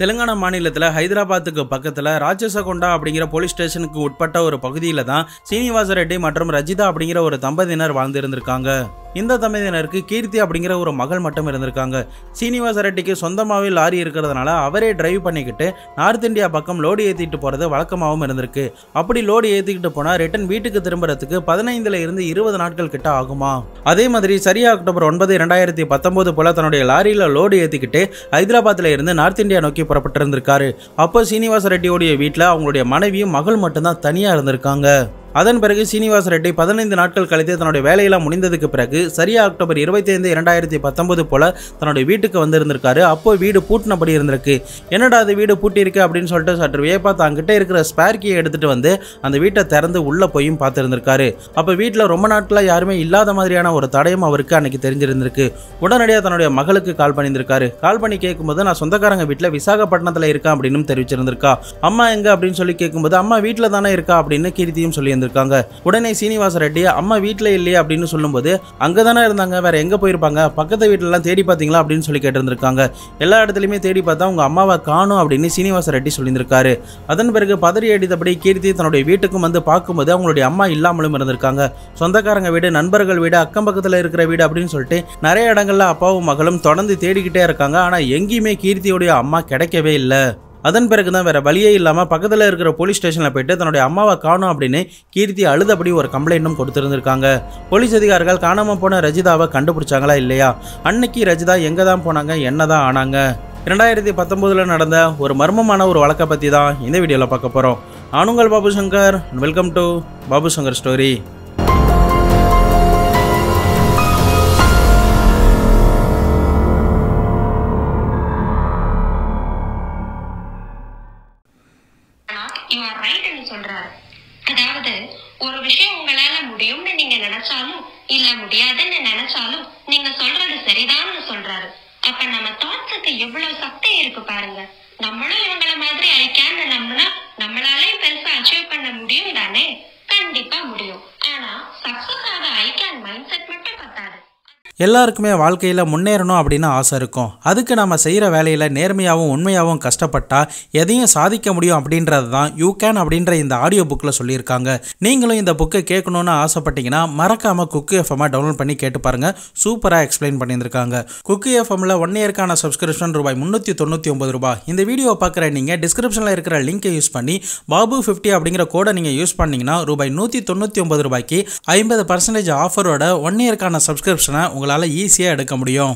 தெலுங்கானா மாநிலத்தில் ஹைதராபாத்துக்கு பக்கத்தில் ராட்சசகொண்டா அப்படிங்கிற போலீஸ் ஸ்டேஷனுக்கு உட்பட்ட ஒரு பகுதியில் தான் சீனிவாச ரெட்டி மற்றும் ரஜிதா அப்படிங்கிற ஒரு தம்பதியினர் வாழ்ந்திருந்திருக்காங்க இந்த தம்பதியினருக்கு கீர்த்தி அப்படிங்கிற ஒரு மகள் மட்டும் இருந்திருக்காங்க சீனிவாச ரெட்டிக்கு சொந்தமாகவே லாரி இருக்கிறதுனால அவரே டிரைவ் பண்ணிக்கிட்டு நார்த் இந்தியா பக்கம் லோடு ஏற்றிட்டு போகிறது வழக்கமாகவும் இருந்திருக்கு அப்படி லோடு ஏற்றிக்கிட்டு போனால் ரிட்டன் வீட்டுக்கு திரும்புறதுக்கு பதினைந்துல இருந்து இருபது நாட்கள் கிட்ட ஆகுமா அதே மாதிரி சரியா அக்டோபர் ஒன்பது இரண்டாயிரத்தி பத்தொன்பது போல தன்னுடைய லாரியில் லோடு ஏற்றிக்கிட்டு ஹைதராபாத்தில் இருந்து நார்த் இந்தியா நோக்கி புறப்பட்டு இருந்திருக்காரு அப்போ சீனிவாச ரெட்டியோடைய வீட்டில் அவங்களுடைய மனைவியும் மகள் மட்டும்தான் தனியாக இருந்திருக்காங்க அதன் பிறகு சீனிவாச ரெட்டி பதினைந்து நாட்கள் கழித்து தன்னுடைய வேலையெல்லாம் முடிந்ததுக்கு பிறகு சரியா அக்டோபர் இருபத்தி ஐந்து இரண்டாயிரத்தி பத்தொன்பது போல தன்னுடைய வீட்டுக்கு வந்திருந்திருக்காரு அப்போ வீடு பூட்டினபடி இருந்திருக்கு என்னடா அது வீடு பூட்டியிருக்கு அப்படின்னு சொல்லிட்டு சற்று வியப்பா தாங்கிட்ட இருக்கிற ஸ்பேர்கியை எடுத்துட்டு வந்து அந்த வீட்டை திறந்து உள்ளே போயும் பார்த்துருந்துருக்காரு அப்போ வீட்டில் ரொம்ப நாட்களாக யாருமே இல்லாத மாதிரியான ஒரு தடயம் அவருக்கு அன்னைக்கு தெரிஞ்சிருந்திருக்கு உடனடியாக தன்னுடைய மகளுக்கு கால் பண்ணியிருந்திருக்காரு கால் பண்ணி கேட்கும்போது நான் சொந்தக்காரங்க வீட்டில் விசாகப்பட்டினத்தில் இருக்கேன் அப்படின்னு தெரிவிச்சிருந்திருக்கா அம்மா எங்க அப்படின்னு சொல்லி கேட்கும்போது அம்மா வீட்டில் தானே இருக்கா அப்படின்னு கீர்த்தியும் சொல்லியிருந்திருக்கு இருந்திருக்காங்க உடனே சீனிவாச ரெட்டி அம்மா வீட்டில் இல்லையே அப்படின்னு சொல்லும்போது அங்கே தானே இருந்தாங்க வேற எங்கே போயிருப்பாங்க பக்கத்து வீட்டிலலாம் தேடி பார்த்தீங்களா அப்படின்னு சொல்லி கேட்டிருந்திருக்காங்க எல்லா இடத்துலையுமே தேடி பார்த்தா உங்கள் அம்மாவை காணும் அப்படின்னு சீனிவாச ரெட்டி சொல்லியிருந்திருக்காரு அதன் பிறகு பதறி அடித்தபடி கீர்த்தி தன்னுடைய வீட்டுக்கும் வந்து பார்க்கும்போது அவங்களுடைய அம்மா இல்லாமலும் இருந்திருக்காங்க சொந்தக்காரங்க வீடு நண்பர்கள் வீடு அக்கம் பக்கத்தில் இருக்கிற வீடு அப்படின்னு சொல்லிட்டு நிறைய இடங்கள்ல அப்பாவும் மகளும் தொடர்ந்து தேடிக்கிட்டே இருக்காங்க ஆனால் எங்கேயுமே கீர்த்தியுடைய அம்மா கிடைக்கவே இல்லை அதன் பிறகு தான் வேறு வழியே இல்லாமல் பக்கத்தில் இருக்கிற போலீஸ் ஸ்டேஷனில் போயிட்டு தன்னுடைய அம்மாவை காணும் அப்படின்னு கீர்த்தி அழுதபடி ஒரு கம்ப்ளைண்ட்டும் கொடுத்துருந்துருக்காங்க போலீஸ் அதிகாரிகள் காணாமல் போன ரஜிதாவை கண்டுபிடிச்சாங்களா இல்லையா அன்னைக்கு ரஜிதா எங்கே தான் போனாங்க என்ன தான் ஆனாங்க இரண்டாயிரத்தி பத்தொம்போதில் நடந்த ஒரு மர்மமான ஒரு வழக்கை பற்றி தான் இந்த வீடியோவில் பார்க்க போகிறோம் ஆணுங்கள் Babu Shankar welcome to Babu Shankar story நம்மளும் இவங்கள மாதிரி அழிக்கான்னு நம்பினா நம்மளாலையும் பெருசா அச்சீவ் பண்ண முடியும் தானே கண்டிப்பா முடியும் ஆனா சக்சஸ் ஆக ஐக்கான் எல்லாருக்குமே வாழ்க்கையில் முன்னேறணும் அப்படின்னு ஆசை இருக்கும் அதுக்கு நம்ம செய்கிற வேலையில் நேர்மையாகவும் உண்மையாகவும் கஷ்டப்பட்டால் எதையும் சாதிக்க முடியும் அப்படின்றது தான் யூ கேன் அப்படின்ற இந்த ஆடியோ புக்கில் சொல்லியிருக்காங்க நீங்களும் இந்த புக்கை கேட்கணும்னு ஆசைப்பட்டீங்கன்னா மறக்காமல் குக்கு எஃப்எம்மாக டவுன்லோட் பண்ணி கேட்டு பாருங்கள் சூப்பராக எக்ஸ்பிளைன் பண்ணியிருக்காங்க குக்கு எஃப்எம்மில் ஒன் இயர்க்கான சப்ஸ்கிரிப்ஷன் ரூபாய் முந்நூற்றி தொண்ணூற்றி ஒம்பது ரூபாய் இந்த வீடியோ பார்க்குற நீங்கள் டிஸ்கிரிப்ஷனில் இருக்கிற லிங்கை யூஸ் பண்ணி பாபு ஃபிஃப்டி அப்படிங்கிற கோடை நீங்கள் யூஸ் பண்ணிங்கன்னா ரூபாய் நூற்றி தொண்ணூற்றி ஒம்பது ரூபாய்க்கு ஐம்பது பர்சன்டேஜ் ஆஃபரோட ஒன் இயர்க்கான சப்ஸ்கிரிப்ஷனை உங்கள் உங்களால் ஈஸியாக எடுக்க முடியும்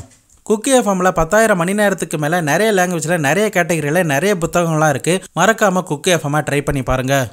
குக்கி எஃப்எம்ல பத்தாயிரம் மணி நேரத்துக்கு மேலே நிறைய லாங்குவேஜில் நிறைய கேட்டகரியில் நிறைய புத்தகங்கள்லாம் இருக்குது மறக்காமல் குக்கி எஃப்எம்மை ட்ரை பண்ணி பாருங்கள்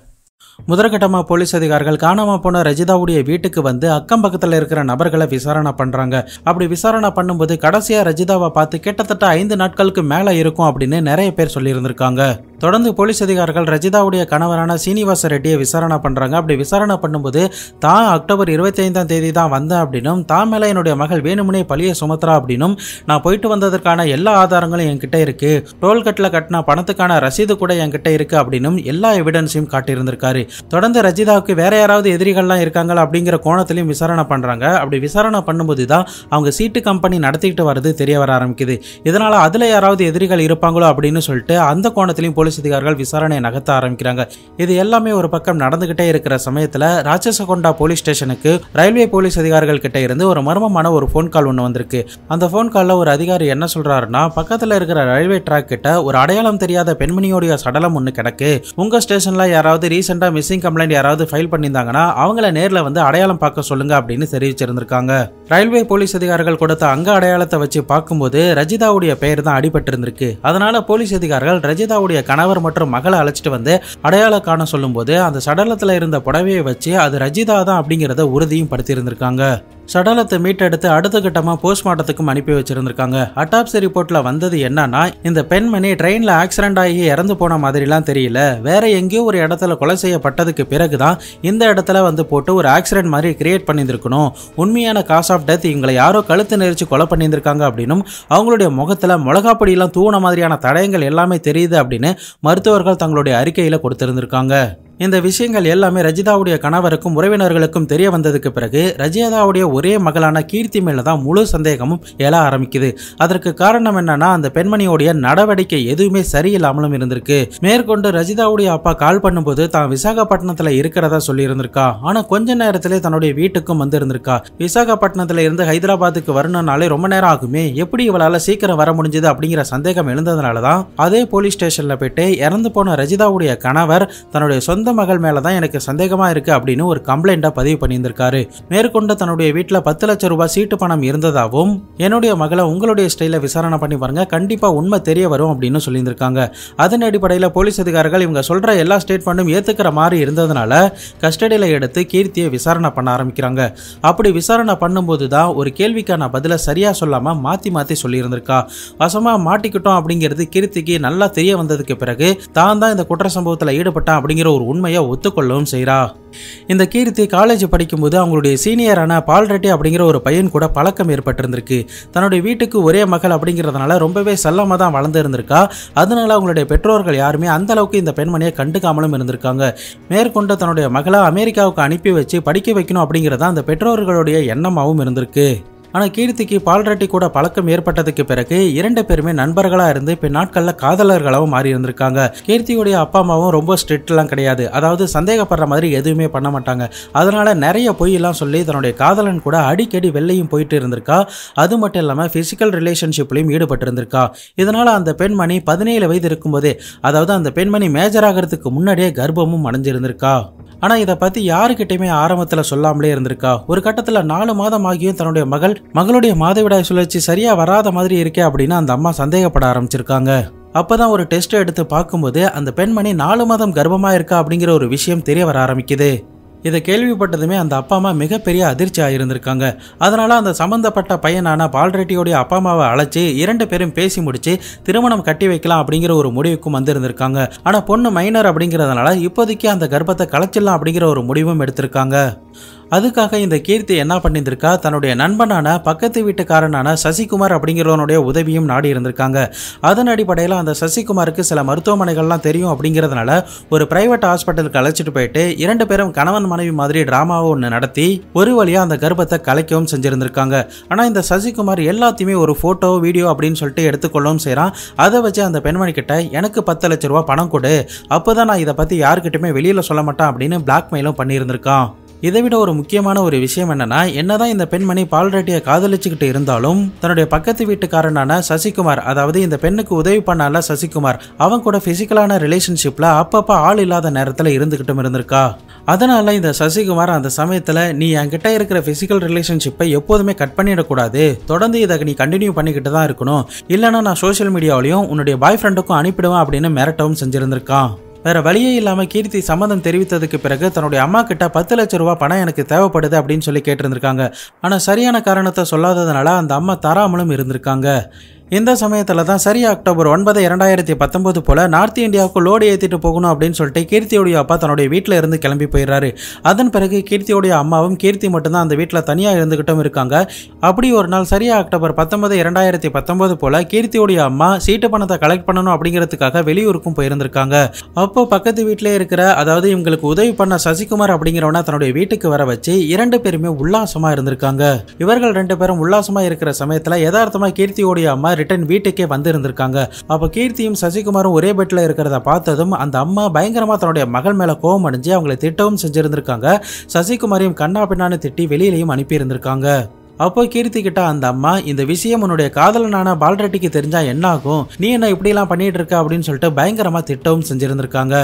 முதற்கட்டமாக போலீஸ் அதிகாரிகள் காணாமல் போன ரஜிதாவுடைய வீட்டுக்கு வந்து அக்கம் பக்கத்தில் இருக்கிற நபர்களை விசாரணை பண்ணுறாங்க அப்படி விசாரணை பண்ணும்போது கடைசியாக ரஜிதாவை பார்த்து கிட்டத்தட்ட ஐந்து நாட்களுக்கு மேலே இருக்கும் அப்படின்னு நிறைய பேர் சொல்லியிருந்திருக்காங்க தொடர்ந்து போலீஸ் அதிகாரிகள் ரஜிதாவுடைய கணவரான சீனிவாச ரெட்டியை விசாரணை பண்ணுறாங்க அப்படி விசாரணை பண்ணும்போது தான் அக்டோபர் இருபத்தைந்தாம் தேதி தான் வந்தேன் அப்படின்னும் தான் மேலே என்னுடைய மகள் வேணுமுனே பழிய சுமத்ரா அப்படின்னும் நான் போயிட்டு வந்ததற்கான எல்லா ஆதாரங்களும் என்கிட்ட இருக்கு டோல்கட்டில் கட்டின பணத்துக்கான ரசீது கூட என்கிட்ட இருக்கு அப்படின்னும் எல்லா எவிடன்ஸையும் காட்டியிருந்திருக்காரு தொடர்ந்து ரஜிதாவுக்கு வேற யாராவது எதிரிகள்லாம் இருக்காங்களா அப்படிங்கிற கோணத்திலையும் விசாரணை பண்ணுறாங்க அப்படி விசாரணை பண்ணும்போது தான் அவங்க சீட்டு கம்பெனி நடத்திக்கிட்டு வர்றது தெரிய வர ஆரம்பிக்குது இதனால் அதில் யாராவது எதிரிகள் இருப்பாங்களோ அப்படின்னு சொல்லிட்டு அந்த கோணத்திலையும் போலீஸ் அதிகாரிகள் விசாரணையை நகர்த்த ஆரம்பிக்கிறாங்க இது எல்லாமே ஒரு பக்கம் நடந்துகிட்டே இருக்கிற சமயத்துல ராட்சசகொண்டா போலீஸ் ஸ்டேஷனுக்கு ரயில்வே போலீஸ் அதிகாரிகள் கிட்ட இருந்து ஒரு மர்மமான ஒரு போன் கால் ஒன்று வந்திருக்கு அந்த போன் காலில் ஒரு அதிகாரி என்ன சொல்றாருன்னா பக்கத்துல இருக்கிற ரயில்வே ட்ராக் கிட்ட ஒரு அடையாளம் தெரியாத பெண்மணியோடைய சடலம் ஒன்று கிடக்கு உங்க ஸ்டேஷன்ல யாராவது ரீசெண்டா மிஸ்ஸிங் கம்ப்ளைண்ட் யாராவது ஃபைல் பண்ணியிருந்தாங்கன்னா அவங்கள நேரில் வந்து அடையாளம் பார்க்க சொல்லுங்க அப்படின்னு தெரிவிச்சிருந்திருக்காங்க ரயில்வே போலீஸ் அதிகாரிகள் கொடுத்த அங்க அடையாளத்தை வச்சு பார்க்கும்போது ரஜிதாவுடைய பெயர் தான் அடிபட்டு இருந்திருக்கு அதனால போலீஸ் அதிகாரிகள் ரஜிதாவுடைய கணவர் மற்றும் மகளை அழைச்சிட்டு வந்து அடையாள காண சொல்லும்போது அந்த சடலத்தில் இருந்த புடவையை வச்சு அது ரஜிதா தான் அப்படிங்கிறத உறுதியும் படுத்தியிருந்திருக்காங்க சடலத்தை மீட்டெடுத்து அடுத்த கட்டமாக போஸ்ட்மார்ட்டத்துக்கும் அனுப்பி வச்சிருந்திருக்காங்க அட்டாப்சி ரிப்போர்ட்ல வந்தது என்னன்னா இந்த பெண்மணி ட்ரெயின்ல ஆக்சிடென்ட் ஆகி இறந்து போன மாதிரிலாம் தெரியல வேற எங்கேயோ ஒரு இடத்துல கொலை செய்யப்பட்டதுக்கு பிறகுதான் இந்த இடத்துல வந்து போட்டு ஒரு ஆக்சிடென்ட் மாதிரி கிரியேட் பண்ணியிருக்கணும் உண்மையான காஸ் ஆஃப் டெத் இவங்களை யாரோ கழுத்து நெரிச்சு கொலை பண்ணியிருந்திருக்காங்க அப்படின்னும் அவங்களுடைய முகத்தில் மிளகாப்பொடியெல்லாம் தூண மாதிரியான தடயங்கள் எல்லாமே தெரியுது அப்படின்னு மருத்துவர்கள் தங்களுடைய அறிக்கையில் கொடுத்திருந்திருக்காங்க இந்த விஷயங்கள் எல்லாமே ரஜிதாவுடைய கணவருக்கும் உறவினர்களுக்கும் தெரிய வந்ததுக்கு பிறகு ரஜிதாவுடைய ஒரே மகளான கீர்த்தி மேல தான் முழு சந்தேகமும் எழ ஆரம்பிக்குது அதற்கு காரணம் என்னன்னா அந்த பெண்மணியோடைய நடவடிக்கை எதுவுமே சரியில்லாமலும் இருந்திருக்கு மேற்கொண்டு ரஜிதாவுடைய அப்பா கால் பண்ணும்போது தான் விசாகப்பட்டினத்துல இருக்கிறதா இருந்திருக்கா ஆனா கொஞ்ச நேரத்திலே தன்னுடைய வீட்டுக்கும் இருந்திருக்கா விசாகப்பட்டினத்துல இருந்து ஹைதராபாத்துக்கு வரணும்னாலே ரொம்ப நேரம் ஆகுமே எப்படி இவளால சீக்கிரம் வர முடிஞ்சது அப்படிங்கிற சந்தேகம் எழுந்ததுனால தான் அதே போலீஸ் ஸ்டேஷன்ல போயிட்டு இறந்து போன ரஜிதாவுடைய கணவர் தன்னுடைய சொந்த சொந்த மகள் மேலே தான் எனக்கு சந்தேகமாக இருக்குது அப்படின்னு ஒரு கம்ப்ளைண்ட்டாக பதிவு பண்ணியிருந்திருக்காரு மேற்கொண்டு தன்னுடைய வீட்டில் பத்து லட்சம் ரூபாய் சீட்டு பணம் இருந்ததாகவும் என்னுடைய மகளை உங்களுடைய ஸ்டைல விசாரணை பண்ணி பாருங்க கண்டிப்பாக உண்மை தெரிய வரும் அப்படின்னு சொல்லியிருந்திருக்காங்க அதன் அடிப்படையில போலீஸ் அதிகாரிகள் இவங்க சொல்கிற எல்லா ஸ்டேட்மெண்ட்டும் ஏத்துக்கிற மாதிரி இருந்ததுனால கஸ்டடியில் எடுத்து கீர்த்தியை விசாரணை பண்ண ஆரம்பிக்கிறாங்க அப்படி விசாரணை பண்ணும்போது தான் ஒரு கேள்விக்கான பதிலை சரியாக சொல்லாமல் மாற்றி மாற்றி சொல்லியிருந்திருக்கா வசமா மாட்டிக்கிட்டோம் அப்படிங்கிறது கீர்த்திக்கு நல்லா தெரிய வந்ததுக்கு பிறகு தான் தான் இந்த குற்ற சம்பவத்தில் ஈடுபட்டான் அப்படிங்கிற ஒரு உண்மையை ஒத்துக்கொள்ளவும் செய்கிறா இந்த கீர்த்தி காலேஜ் படிக்கும்போது அவங்களுடைய சீனியரான பால்ரெட்டி அப்படிங்கிற ஒரு பையன் கூட பழக்கம் ஏற்பட்டிருந்திருக்கு தன்னுடைய வீட்டுக்கு ஒரே மகள் அப்படிங்கிறதுனால ரொம்பவே செல்லமாக தான் வளர்ந்துருந்திருக்கா அதனால அவங்களுடைய பெற்றோர்கள் யாருமே அந்த அளவுக்கு இந்த பெண்மணியை கண்டுக்காமலும் இருந்திருக்காங்க மேற்கொண்டு தன்னுடைய மகளை அமெரிக்காவுக்கு அனுப்பி வச்சு படிக்க வைக்கணும் அப்படிங்கிறதா அந்த பெற்றோர்களுடைய எண்ணமாகவும் இருந்திருக்கு ஆனால் கீர்த்திக்கு பால்ரெட்டி கூட பழக்கம் ஏற்பட்டதுக்கு பிறகு இரண்டு பேருமே நண்பர்களாக இருந்து இப்ப நாட்களில் காதலர்களாகவும் மாறி இருந்திருக்காங்க கீர்த்தியுடைய அப்பா அம்மாவும் ரொம்ப ஸ்ட்ரிக்ட்லாம் கிடையாது அதாவது சந்தேகப்படுற மாதிரி எதுவுமே பண்ண மாட்டாங்க அதனால நிறைய பொய்யெல்லாம் சொல்லி தன்னுடைய காதலன் கூட அடிக்கடி வெள்ளையும் போயிட்டு இருந்திருக்கா அது மட்டும் இல்லாமல் ரிலேஷன்ஷிப்லயும் ரிலேஷன்ஷிப்லையும் இருந்திருக்கா இதனால் அந்த பெண்மணி பதினேழு வயது இருக்கும்போதே அதாவது அந்த பெண்மணி மேஜர் ஆகிறதுக்கு முன்னாடியே கர்ப்பமும் அடைஞ்சிருந்திருக்கா ஆனால் இதை பற்றி யாருக்கிட்டையுமே ஆரம்பத்தில் சொல்லாமலே இருந்திருக்கா ஒரு கட்டத்தில் நாலு மாதம் ஆகியும் தன்னுடைய மகள் டாக்டர் மகளுடைய மாதவிடாய் சுழற்சி சரியா வராத மாதிரி இருக்கே அப்படின்னு அந்த அம்மா சந்தேகப்பட ஆரம்பிச்சிருக்காங்க அப்பதான் ஒரு டெஸ்ட் எடுத்து பார்க்கும்போது அந்த பெண்மணி நாலு மாதம் கர்ப்பமாக இருக்கா அப்படிங்கிற ஒரு விஷயம் தெரிய வர ஆரம்பிக்குது இதை கேள்விப்பட்டதுமே அந்த அப்பா அம்மா மிகப்பெரிய அதிர்ச்சி ஆயிருந்திருக்காங்க அதனால் அந்த சம்மந்தப்பட்ட பையனான பால்ரெட்டியோடைய அப்பா அம்மாவை அழைச்சி இரண்டு பேரும் பேசி முடித்து திருமணம் கட்டி வைக்கலாம் அப்படிங்கிற ஒரு முடிவுக்கும் வந்திருந்திருக்காங்க ஆனால் பொண்ணு மைனர் அப்படிங்கிறதுனால இப்போதைக்கு அந்த கர்ப்பத்தை கலைச்சிடலாம் அப்படிங்கிற ஒரு முடிவும் எடுத்திருக்காங்க அதுக்காக இந்த கீர்த்தி என்ன பண்ணியிருந்திருக்கா தன்னுடைய நண்பனான பக்கத்து வீட்டுக்காரனான சசிகுமார் அப்படிங்கிறவனுடைய உதவியும் நாடி இருந்திருக்காங்க அதன் அடிப்படையில் அந்த சசிகுமாருக்கு சில மருத்துவமனைகள்லாம் தெரியும் அப்படிங்கிறதுனால ஒரு பிரைவேட் ஹாஸ்பிட்டலுக்கு அழைச்சிட்டு போயிட்டு இரண்டு பேரும் கணவன் மனைவி மாதிரி டிராமாவை ஒன்று நடத்தி ஒரு வழியாக அந்த கர்ப்பத்தை கலைக்கவும் செஞ்சுருந்துருக்காங்க ஆனால் இந்த சசிகுமார் எல்லாத்தையுமே ஒரு ஃபோட்டோ வீடியோ அப்படின்னு சொல்லிட்டு எடுத்துக்கொள்ளவும் செய்கிறான் அதை வச்சு அந்த பெண்மணி கிட்ட எனக்கு பத்து லட்ச ரூபா பணம் கொடு அப்போ தான் நான் இதை பற்றி யாருக்கிட்டுமே வெளியில் சொல்ல மாட்டேன் அப்படின்னு பிளாக்மெயிலும் பண்ணியிருந்திருக்கான் இதை விட ஒரு முக்கியமான ஒரு விஷயம் என்னன்னா என்னதான் இந்த பெண்மணி பால்ரெட்டியை காதலிச்சுக்கிட்டு இருந்தாலும் தன்னுடைய பக்கத்து வீட்டுக்காரனான சசிகுமார் அதாவது இந்த பெண்ணுக்கு உதவி பண்ணால சசிகுமார் அவன் கூட பிசிக்கலான ரிலேஷன்ஷிப்ல அப்பப்ப ஆள் இல்லாத நேரத்துல இருந்துகிட்டும் இருந்திருக்கா அதனால இந்த சசிகுமார் அந்த சமயத்துல நீ என்கிட்ட இருக்கிற பிசிக்கல் ரிலேஷன்ஷிப்பை எப்போதுமே கட் பண்ணிடக்கூடாது தொடர்ந்து இதை நீ கண்டினியூ பண்ணிக்கிட்டு தான் இருக்கணும் இல்லைன்னா நான் சோசியல் மீடியாவிலையும் உன்னுடைய பாய் ஃப்ரெண்டுக்கும் அனுப்பிடுவேன் அப்படின்னு மிரட்டவும் செஞ்சிருந்திருக்கான் வேற வழியே இல்லாமல் கீர்த்தி சம்மதம் தெரிவித்ததுக்கு பிறகு தன்னுடைய அம்மா கிட்ட பத்து லட்சம் ரூபா பணம் எனக்கு தேவைப்படுது அப்படின்னு சொல்லி கேட்டிருந்திருக்காங்க ஆனால் சரியான காரணத்தை சொல்லாததுனால அந்த அம்மா தராமலும் இருந்திருக்காங்க இந்த சமயத்தில் தான் சரி அக்டோபர் ஒன்பது இரண்டாயிரத்தி பத்தொம்போது போல் நார்த் இந்தியாவுக்கு லோடு ஏற்றிட்டு போகணும் அப்படின்னு சொல்லிட்டு கீர்த்தியோடைய அப்பா தன்னுடைய வீட்டில் இருந்து கிளம்பி போயிடுறாரு அதன் பிறகு கீர்த்தியோடைய அம்மாவும் கீர்த்தி மட்டும்தான் அந்த வீட்டில் தனியாக இருந்துக்கிட்டும் இருக்காங்க அப்படி ஒரு நாள் சரியா அக்டோபர் பத்தொன்பது இரண்டாயிரத்தி பத்தொம்போது போல் கீர்த்தியோடைய அம்மா சீட்டு பணத்தை கலெக்ட் பண்ணணும் அப்படிங்கிறதுக்காக வெளியூருக்கும் போயிருந்திருக்காங்க அப்போ பக்கத்து வீட்டிலே இருக்கிற அதாவது இவங்களுக்கு உதவி பண்ண சசிகுமார் அப்படிங்கிறவன தன்னுடைய வீட்டுக்கு வர வச்சு இரண்டு பேருமே உல்லாசமாக இருந்திருக்காங்க இவர்கள் ரெண்டு பேரும் உல்லாசமாக இருக்கிற சமயத்தில் யதார்த்தமாக கீர்த்தியோடைய அம்மா ரிட்டன் வீட்டுக்கே வந்திருந்திருக்காங்க அப்போ கீர்த்தியும் சசிகுமாரும் ஒரே பெட்டில் இருக்கிறத பார்த்ததும் அந்த அம்மா பயங்கரமாக தன்னுடைய மகள் மேலே கோபம் அடைஞ்சு அவங்களை திட்டவும் செஞ்சுருந்துருக்காங்க சசிகுமாரையும் கண்ணா பின்னான்னு திட்டி வெளியிலையும் அனுப்பியிருந்திருக்காங்க அப்போ கீர்த்தி கிட்ட அந்த அம்மா இந்த விஷயம் உன்னுடைய காதலனான பால்ரெட்டிக்கு தெரிஞ்சா என்ன ஆகும் நீ என்ன எல்லாம் பண்ணிட்டு இருக்க அப்படின்னு சொல்லிட்டு பயங்கரமா திட்டவும் செஞ்சிருந்திருக்காங்க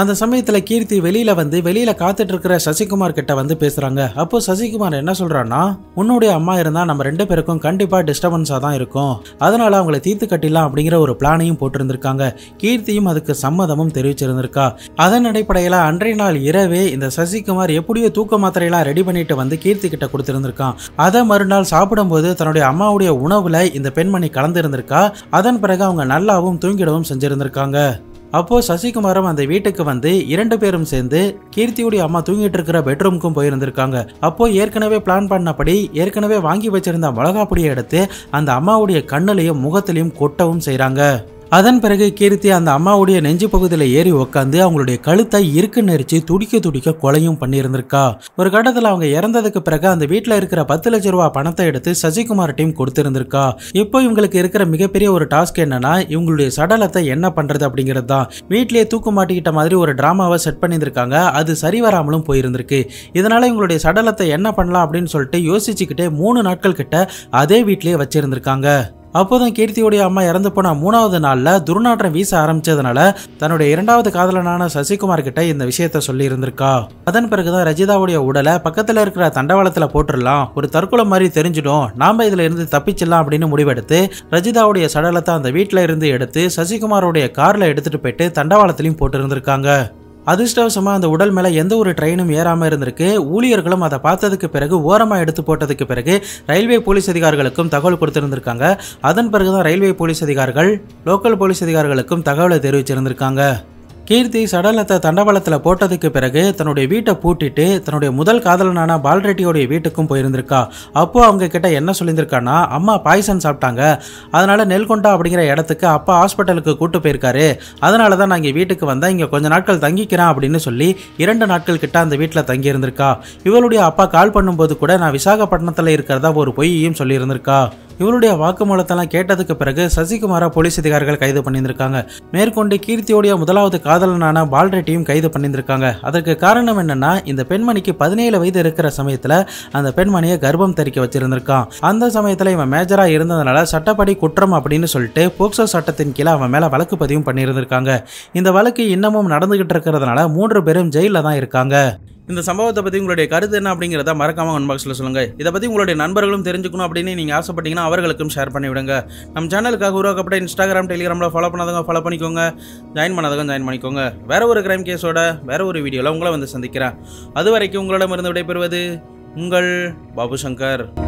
அந்த சமயத்தில் கீர்த்தி வெளியில வந்து வெளியில காத்துட்டு இருக்கிற சசிகுமார் கிட்ட வந்து பேசுறாங்க அப்போ சசிகுமார் என்ன சொல்றான்னா உன்னுடைய அம்மா இருந்தா நம்ம ரெண்டு பேருக்கும் கண்டிப்பா டிஸ்டர்பன்ஸா தான் இருக்கும் அதனால அவங்களை தீர்த்து கட்டிடலாம் அப்படிங்கிற ஒரு பிளானையும் போட்டிருந்திருக்காங்க கீர்த்தியும் அதுக்கு சம்மதமும் தெரிவிச்சிருந்திருக்கா அதன் அடிப்படையில அன்றைய நாள் இரவே இந்த சசிகுமார் எப்படியோ தூக்க மாத்திரையெல்லாம் ரெடி பண்ணிட்டு வந்து கீர்த்தி கிட்ட கொடுத்திருந்திருக்கான் அதை மறுநாள் சாப்பிடும்போது தன்னுடைய அம்மாவுடைய உணவுல இந்த பெண்மணி இருந்திருக்கா அதன் பிறகு அவங்க நல்லாவும் தூங்கிடவும் செஞ்சிருந்திருக்காங்க அப்போ சசிகுமாரும் அந்த வீட்டுக்கு வந்து இரண்டு பேரும் சேர்ந்து கீர்த்தியுடைய அம்மா தூங்கிட்டு இருக்கிற பெட்ரூம்க்கும் போயிருந்திருக்காங்க அப்போ ஏற்கனவே பிளான் பண்ணபடி ஏற்கனவே வாங்கி வச்சிருந்த மிளகா பொடியை எடுத்து அந்த அம்மாவுடைய கண்ணிலையும் முகத்திலையும் கொட்டவும் செய்கிறாங்க அதன் பிறகு கீர்த்தி அந்த அம்மாவுடைய நெஞ்சு பகுதியில் ஏறி உக்காந்து அவங்களுடைய கழுத்தை இருக்கு நெரிச்சு துடிக்க துடிக்க கொலையும் பண்ணியிருந்திருக்கா ஒரு கட்டத்தில் அவங்க இறந்ததுக்கு பிறகு அந்த வீட்டில் இருக்கிற பத்து லட்ச ரூபா பணத்தை எடுத்து சசிகுமார் டீம் கொடுத்திருந்திருக்கா இப்போ இவங்களுக்கு இருக்கிற மிகப்பெரிய ஒரு டாஸ்க் என்னன்னா இவங்களுடைய சடலத்தை என்ன பண்றது அப்படிங்கிறது தான் வீட்டிலேயே தூக்கு மாட்டிக்கிட்ட மாதிரி ஒரு டிராமாவை செட் பண்ணியிருந்திருக்காங்க அது சரி வராமலும் போயிருந்திருக்கு இதனால இவங்களுடைய சடலத்தை என்ன பண்ணலாம் அப்படின்னு சொல்லிட்டு யோசிச்சுக்கிட்டே மூணு நாட்கள் கிட்ட அதே வீட்டிலேயே வச்சிருந்திருக்காங்க அப்போதான் கீர்த்தியுடைய அம்மா இறந்து போன மூணாவது நாளில் துர்நாற்றம் வீச ஆரம்பிச்சதுனால தன்னுடைய இரண்டாவது காதலனான சசிகுமார் கிட்ட இந்த விஷயத்த சொல்லி இருந்திருக்கா அதன் பிறகுதான் ரஜிதாவுடைய உடலை பக்கத்தில் இருக்கிற தண்டவாளத்தில் போட்டுடலாம் ஒரு தற்கொலை மாதிரி தெரிஞ்சிடும் நாம இதுல இருந்து தப்பிச்சிடலாம் அப்படின்னு முடிவெடுத்து ரஜிதாவுடைய சடலத்தை அந்த வீட்டில் இருந்து எடுத்து சசிகுமாரோடைய கார்ல எடுத்துட்டு போயிட்டு தண்டவாளத்திலையும் போட்டு இருந்திருக்காங்க அதிர்ஷ்டவசமாக அந்த உடல் மேலே எந்த ஒரு ட்ரெயினும் ஏறாமல் இருந்திருக்கு ஊழியர்களும் அதை பார்த்ததுக்கு பிறகு ஓரமாக எடுத்து போட்டதுக்கு பிறகு ரயில்வே போலீஸ் அதிகாரிகளுக்கும் தகவல் கொடுத்திருந்திருக்காங்க அதன் பிறகு தான் ரயில்வே போலீஸ் அதிகாரிகள் லோக்கல் போலீஸ் அதிகாரிகளுக்கும் தகவலை தெரிவிச்சிருந்திருக்காங்க கீர்த்தி சடலத்தை தண்டவாளத்தில் போட்டதுக்கு பிறகு தன்னுடைய வீட்டை பூட்டிட்டு தன்னுடைய முதல் காதலனான பால்ரெட்டியோடைய வீட்டுக்கும் போயிருந்திருக்கா அப்போ அவங்க கிட்ட என்ன சொல்லியிருந்திருக்கான்னா அம்மா பாய்சன் சாப்பிட்டாங்க அதனால நெல்கொண்டா அப்படிங்கிற இடத்துக்கு அப்பா ஹாஸ்பிட்டலுக்கு கூட்டு போயிருக்காரு அதனால தான் நான் இங்கே வீட்டுக்கு வந்தேன் இங்கே கொஞ்ச நாட்கள் தங்கிக்கிறேன் அப்படின்னு சொல்லி இரண்டு நாட்கள் கிட்ட அந்த வீட்டில் தங்கியிருந்திருக்கா இவளுடைய அப்பா கால் பண்ணும்போது கூட நான் விசாகப்பட்டினத்தில் இருக்கிறதா ஒரு பொய்யையும் சொல்லியிருந்திருக்கா இவருடைய வாக்குமூலத்தெல்லாம் கேட்டதுக்கு பிறகு சசிகுமாரா போலீஸ் அதிகாரிகள் கைது பண்ணியிருந்திருக்காங்க மேற்கொண்டு கீர்த்தியோடைய முதலாவது காதலனான பால்ரெட்டியும் கைது பண்ணியிருந்திருக்காங்க அதற்கு காரணம் என்னன்னா இந்த பெண்மணிக்கு பதினேழு வயது இருக்கிற சமயத்தில் அந்த பெண்மணியை கர்ப்பம் தெரிக்க வச்சிருந்திருக்கான் அந்த சமயத்தில் இவன் மேஜராக இருந்ததுனால சட்டப்படி குற்றம் அப்படின்னு சொல்லிட்டு போக்சோ சட்டத்தின் கீழே அவன் மேலே வழக்கு பதிவும் பண்ணியிருந்திருக்காங்க இந்த வழக்கு இன்னமும் நடந்துகிட்டு இருக்கிறதுனால மூன்று பேரும் ஜெயிலில் தான் இருக்காங்க இந்த சம்பவத்தை பற்றி உங்களுடைய கருத்து என்ன அப்படிங்கிறத மறக்காம அன்பாக்ஸ்ல சொல்லுங்க சொல்லுங்கள் இதை பற்றி உங்களுடைய நண்பர்களும் தெரிஞ்சுக்கணும் அப்படின்னு நீங்கள் ஆசைப்பட்டீங்கன்னா அவர்களுக்கும் ஷேர் பண்ணி விடுங்க நம்ம சேனலுக்காக உருவாக்கப்பட்ட இன்ஸ்டாகிராம் டெலிகிராம்ல ஃபாலோ பண்ணாதவங்க ஃபாலோ பண்ணிக்கோங்க ஜாயின் பண்ணாதவங்க ஜாயின் பண்ணிக்கோங்க வேற ஒரு கிரைம் கேஸோட வேற ஒரு வீடியோவில் உங்களை வந்து சந்திக்கிறேன் அது வரைக்கும் உங்களிடமிருந்து விடைபெறுவது உங்கள் பாபு சங்கர்